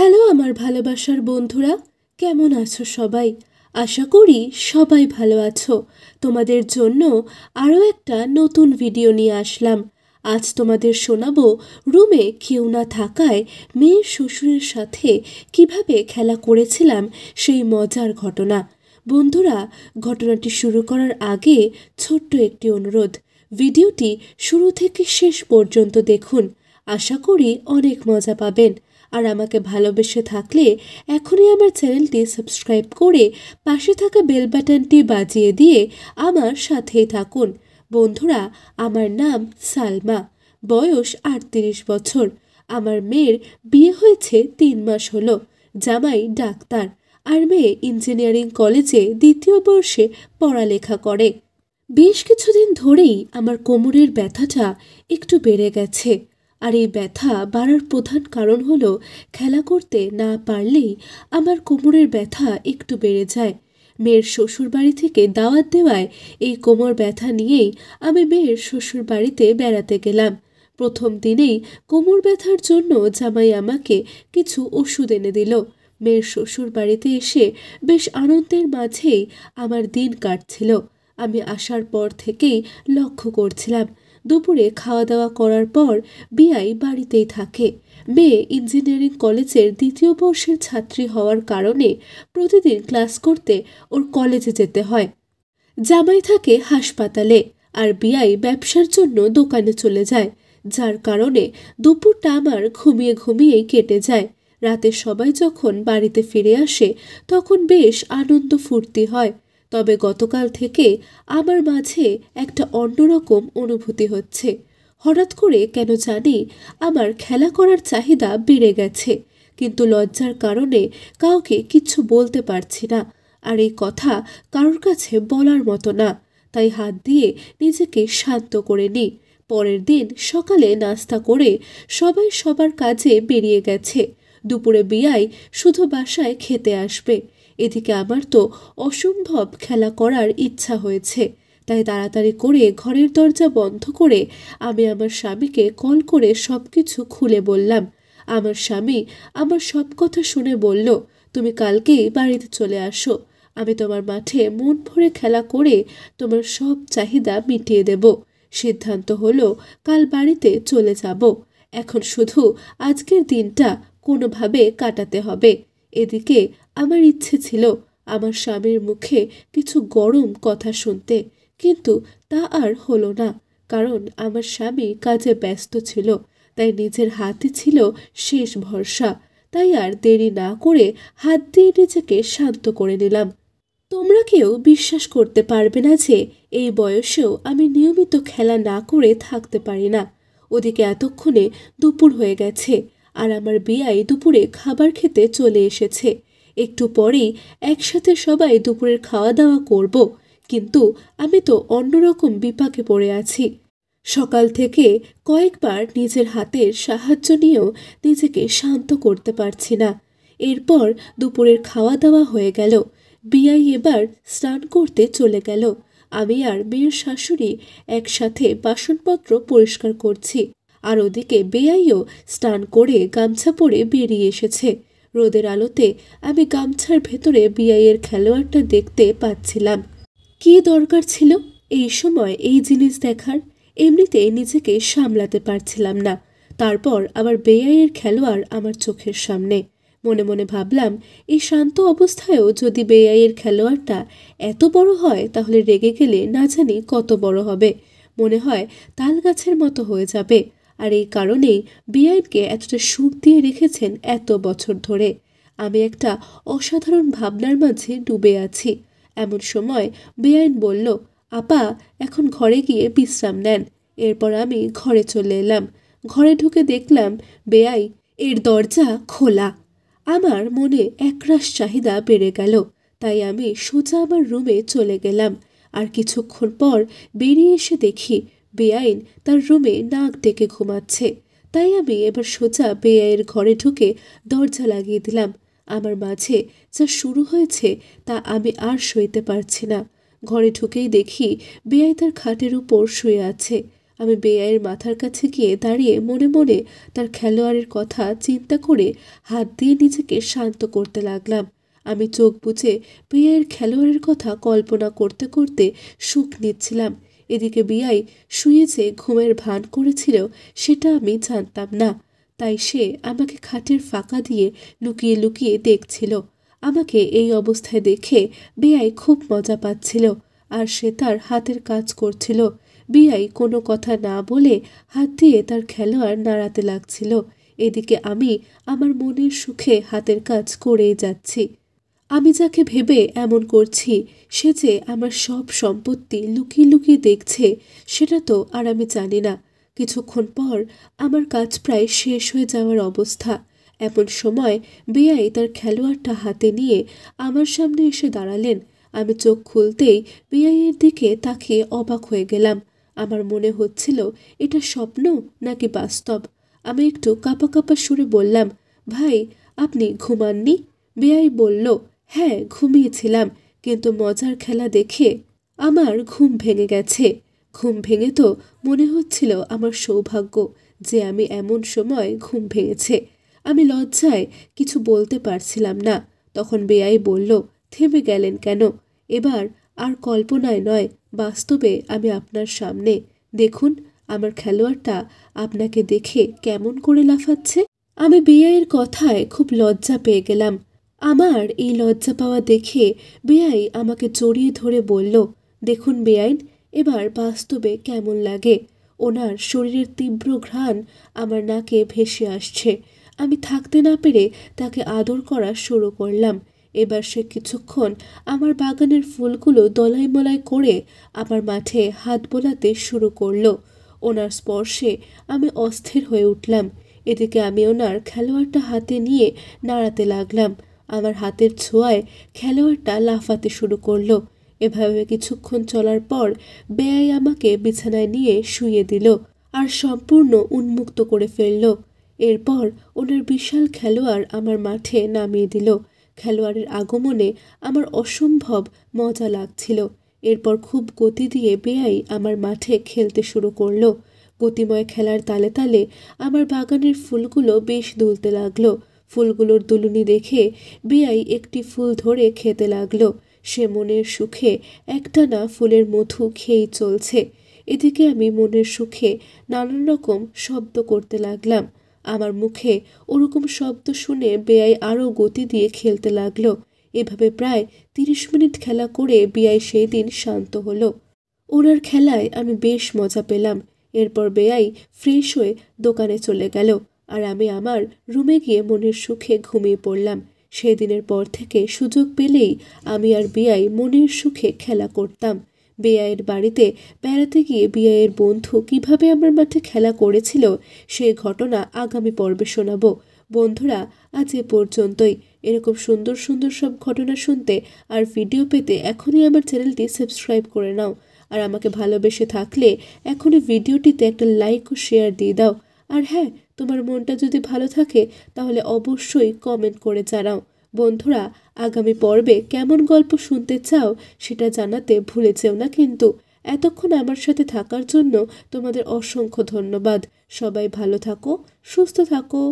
hello আমার ভালোবাসার বন্ধুরা কেমন আছো সবাই আশা করি সবাই ভালো আছো তোমাদের জন্য আরও একটা নতুন ভিডিও নিয়ে আসলাম আজ তোমাদের শোনাবো রুমে কেউ না থাকায় মেয়ের শ্বশুরের সাথে কিভাবে খেলা করেছিলাম সেই মজার ঘটনা বন্ধুরা ঘটনাটি শুরু করার আগে ছোট্ট একটি অনুরোধ ভিডিওটি শুরু থেকে শেষ পর্যন্ত দেখুন আশা করি অনেক মজা পাবেন আর আমাকে ভালোবেসে থাকলে এখনই আমার চ্যানেলটি সাবস্ক্রাইব করে পাশে থাকা বেল বাটনটি বাজিয়ে দিয়ে আমার সাথেই থাকুন বন্ধুরা আমার নাম সালমা বয়স আটত্রিশ বছর আমার মেয়ের বিয়ে হয়েছে তিন মাস হলো জামাই ডাক্তার আর মেয়ে ইঞ্জিনিয়ারিং কলেজে দ্বিতীয় বর্ষে পড়ালেখা করে বেশ কিছুদিন ধরেই আমার কোমরের ব্যথাটা একটু বেড়ে গেছে আর এই ব্যথা বাড়ার প্রধান কারণ হল খেলা করতে না পারলেই আমার কোমরের ব্যথা একটু বেড়ে যায় মেয়ের শ্বশুর বাড়ি থেকে দাওয়াত দেওয়ায় এই কোমর ব্যথা নিয়েই আমি মেয়ের শ্বশুর বাড়িতে বেড়াতে গেলাম প্রথম দিনেই কোমর ব্যথার জন্য জামাই আমাকে কিছু ওষুধ এনে দিল মেয়ের শ্বশুর বাড়িতে এসে বেশ আনন্দের মাঝেই আমার দিন কাটছিল আমি আসার পর থেকেই লক্ষ্য করছিলাম দুপুরে খাওয়া দাওয়া করার পর বিআই বাড়িতেই থাকে মেয়ে ইঞ্জিনিয়ারিং কলেজের দ্বিতীয় বর্ষের ছাত্রী হওয়ার কারণে প্রতিদিন ক্লাস করতে ওর কলেজে যেতে হয় জামাই থাকে হাসপাতালে আর বিআই ব্যবসার জন্য দোকানে চলে যায় যার কারণে দুপুরটা আমার ঘুমিয়ে ঘুমিয়েই কেটে যায় রাতে সবাই যখন বাড়িতে ফিরে আসে তখন বেশ আনন্দ ফুর্তি হয় তবে গতকাল থেকে আমার মাঝে একটা অন্যরকম অনুভূতি হচ্ছে হঠাৎ করে কেন জানি আমার খেলা করার চাহিদা বেড়ে গেছে কিন্তু লজ্জার কারণে কাউকে কিছু বলতে পারছি না আর এই কথা কারোর কাছে বলার মতো না তাই হাত দিয়ে নিজেকে শান্ত করে নিই পরের দিন সকালে নাস্তা করে সবাই সবার কাজে বেরিয়ে গেছে দুপুরে বিয়াই শুধু বাসায় খেতে আসবে এদিকে আমার তো অসম্ভব খেলা করার ইচ্ছা হয়েছে তাই তাড়াতাড়ি করে ঘরের দরজা বন্ধ করে আমি আমার স্বামীকে কল করে সব কিছু খুলে বললাম আমার স্বামী আমার সব কথা শুনে বলল তুমি কালকেই বাড়িতে চলে আসো আমি তোমার মাঠে মন ভরে খেলা করে তোমার সব চাহিদা মিটিয়ে দেব সিদ্ধান্ত হলো কাল বাড়িতে চলে যাব এখন শুধু আজকের দিনটা কোনোভাবে কাটাতে হবে এদিকে আমার ইচ্ছে ছিল আমার স্বামীর মুখে কিছু গরম কথা শুনতে কিন্তু তা আর হলো না কারণ আমার স্বামী কাজে ব্যস্ত ছিল তাই নিজের হাতে ছিল শেষ ভরসা তাই আর দেরি না করে হাত দিয়ে নিজেকে শান্ত করে নিলাম তোমরা কেউ বিশ্বাস করতে পারবে না যে এই বয়সেও আমি নিয়মিত খেলা না করে থাকতে পারি না ওদিকে এতক্ষণে দুপুর হয়ে গেছে আর আমার বিয়াই দুপুরে খাবার খেতে চলে এসেছে একটু পরে একসাথে সবাই দুপুরের খাওয়া দাওয়া করব কিন্তু আমি তো অন্যরকম বিপাকে পড়ে আছি সকাল থেকে কয়েকবার নিজের হাতের সাহায্য নিয়েও নিজেকে শান্ত করতে পারছি না এরপর দুপুরের খাওয়া দাওয়া হয়ে গেল বিয়াই এবার স্নান করতে চলে গেল আমি আর মেয়ের শাশুড়ি একসাথে বাসনপত্র পরিষ্কার করছি আর ওদিকে বেয়াইও স্নান করে গামছা পরে বেরিয়ে এসেছে রোদের আলোতে আমি গামছার ভেতরে বিআইয়ের খেলোয়াড়টা দেখতে পাচ্ছিলাম কি দরকার ছিল এই সময় এই জিনিস দেখার এমনিতে নিজেকে সামলাতে পারছিলাম না তারপর আবার বেআইয়ের খেলোয়াড় আমার চোখের সামনে মনে মনে ভাবলাম এই শান্ত অবস্থায়ও যদি বেআইয়ের খেলোয়াড়টা এত বড় হয় তাহলে রেগে গেলে না জানি কত বড় হবে মনে হয় তাল গাছের মতো হয়ে যাবে আর এই কারণেই বিআইনকে এতটা সুখ দিয়ে রেখেছেন এত বছর ধরে আমি একটা অসাধারণ ভাবনার মাঝে ডুবে আছি এমন সময় বেআইন বলল আপা এখন ঘরে গিয়ে বিশ্রাম নেন এরপর আমি ঘরে চলে এলাম ঘরে ঢুকে দেখলাম বেআই এর দরজা খোলা আমার মনে একরাশ চাহিদা বেড়ে গেল তাই আমি সোজা আমার রুমে চলে গেলাম আর কিছুক্ষণ পর বেরিয়ে এসে দেখি বেআইন তার রুমে নাক ডেকে ঘুমাচ্ছে তাই আমি এবার সোজা বেআইয়ের ঘরে ঢুকে দরজা লাগিয়ে দিলাম আমার মাঝে যা শুরু হয়েছে তা আমি আর সইতে পারছি না ঘরে ঢুকেই দেখি বেআই তার খাটের উপর শুয়ে আছে আমি বেআইয়ের মাথার কাছে গিয়ে দাঁড়িয়ে মনে মনে তার খেলোয়াড়ের কথা চিন্তা করে হাত দিয়ে নিজেকে শান্ত করতে লাগলাম আমি চোখ বুঝে বেআইয়ের খেলোয়াড়ের কথা কল্পনা করতে করতে সুখ নিচ্ছিলাম এদিকে বিয়াই শুয়ে যে ঘুমের ভান করেছিল সেটা আমি জানতাম না তাই সে আমাকে খাটের ফাঁকা দিয়ে লুকিয়ে লুকিয়ে দেখছিল আমাকে এই অবস্থায় দেখে বিয়াই খুব মজা পাচ্ছিল আর সে তার হাতের কাজ করছিল বিয়াই কোনো কথা না বলে হাত দিয়ে তার খেলোয়াড় নাড়াতে লাগছিল এদিকে আমি আমার মনের সুখে হাতের কাজ করেই যাচ্ছি আমি যাকে ভেবে এমন করছি সে যে আমার সব সম্পত্তি লুকিয়ে লুকিয়ে দেখছে সেটা তো আর আমি জানি না কিছুক্ষণ পর আমার কাজ প্রায় শেষ হয়ে যাওয়ার অবস্থা এমন সময় বেয়াই তার খেলোয়াড়টা হাতে নিয়ে আমার সামনে এসে দাঁড়ালেন আমি চোখ খুলতেই বেয়াইয়ের দিকে তাকিয়ে অবাক হয়ে গেলাম আমার মনে হচ্ছিল এটা স্বপ্ন নাকি বাস্তব আমি একটু কাঁপা কাপা সুরে বললাম ভাই আপনি ঘুমাননি বেয়াই বলল হ্যাঁ ঘুমিয়েছিলাম কিন্তু মজার খেলা দেখে আমার ঘুম ভেঙে গেছে ঘুম ভেঙে তো মনে হচ্ছিল আমার সৌভাগ্য যে আমি এমন সময় ঘুম ভেঙেছে আমি লজ্জায় কিছু বলতে পারছিলাম না তখন বেয়াই বলল থেমে গেলেন কেন এবার আর কল্পনায় নয় বাস্তবে আমি আপনার সামনে দেখুন আমার খেলোয়াড়টা আপনাকে দেখে কেমন করে লাফাচ্ছে আমি বেয়াইয়ের কথায় খুব লজ্জা পেয়ে গেলাম আমার এই লজ্জা পাওয়া দেখে বেআই আমাকে জড়িয়ে ধরে বলল দেখুন বেআইন এবার বাস্তবে কেমন লাগে ওনার শরীরের তীব্র ঘ্রাণ আমার নাকে ভেসে আসছে আমি থাকতে না পেরে তাকে আদর করা শুরু করলাম এবার সে কিছুক্ষণ আমার বাগানের ফুলগুলো দলাই মলাই করে আমার মাঠে হাত বোলাতে শুরু করলো ওনার স্পর্শে আমি অস্থির হয়ে উঠলাম এদিকে আমি ওনার খেলোয়াড়টা হাতে নিয়ে নাড়াতে লাগলাম আমার হাতের ছোঁয়ায় খেলোয়াড়টা লাফাতে শুরু করলো এভাবে কিছুক্ষণ চলার পর বেয়াই আমাকে বিছানায় নিয়ে শুয়ে দিল আর সম্পূর্ণ উন্মুক্ত করে ফেলল এরপর ওনার বিশাল খেলোয়াড় আমার মাঠে নামিয়ে দিল খেলোয়াড়ের আগমনে আমার অসম্ভব মজা লাগছিল এরপর খুব গতি দিয়ে বেয়াই আমার মাঠে খেলতে শুরু করলো গতিময় খেলার তালে তালে আমার বাগানের ফুলগুলো বেশ দুলতে লাগলো ফুলগুলোর দুলুনি দেখে বিয়াই একটি ফুল ধরে খেতে লাগলো সে মনের সুখে একটানা ফুলের মধু খেয়েই চলছে এদিকে আমি মনের সুখে নানান রকম শব্দ করতে লাগলাম আমার মুখে ওরকম শব্দ শুনে বেয়াই আরও গতি দিয়ে খেলতে লাগলো এভাবে প্রায় তিরিশ মিনিট খেলা করে বেয়াই সেই দিন শান্ত হলো ওনার খেলায় আমি বেশ মজা পেলাম এরপর বেয়াই ফ্রেশ হয়ে দোকানে চলে গেল আর আমি আমার রুমে গিয়ে মনের সুখে ঘুমিয়ে পড়লাম সেদিনের পর থেকে সুযোগ পেলেই আমি আর বিয়াই মনের সুখে খেলা করতাম বেয়াইয়ের বাড়িতে বেড়াতে গিয়ে বিয়াইয়ের বন্ধু কিভাবে আমার মাঠে খেলা করেছিল সে ঘটনা আগামী পর্বে শোনাব বন্ধুরা আজ এ পর্যন্তই এরকম সুন্দর সুন্দর সব ঘটনা শুনতে আর ভিডিও পেতে এখনই আমার চ্যানেলটি সাবস্ক্রাইব করে নাও আর আমাকে ভালোবেসে থাকলে এখনই ভিডিওটিতে একটা লাইক ও শেয়ার দিয়ে দাও আর হ্যাঁ তোমার মনটা যদি ভালো থাকে তাহলে অবশ্যই কমেন্ট করে জানাও বন্ধুরা আগামী পর্বে কেমন গল্প শুনতে চাও সেটা জানাতে ভুলে যেও না কিন্তু এতক্ষণ আমার সাথে থাকার জন্য তোমাদের অসংখ্য ধন্যবাদ সবাই ভালো থাকো সুস্থ থাকো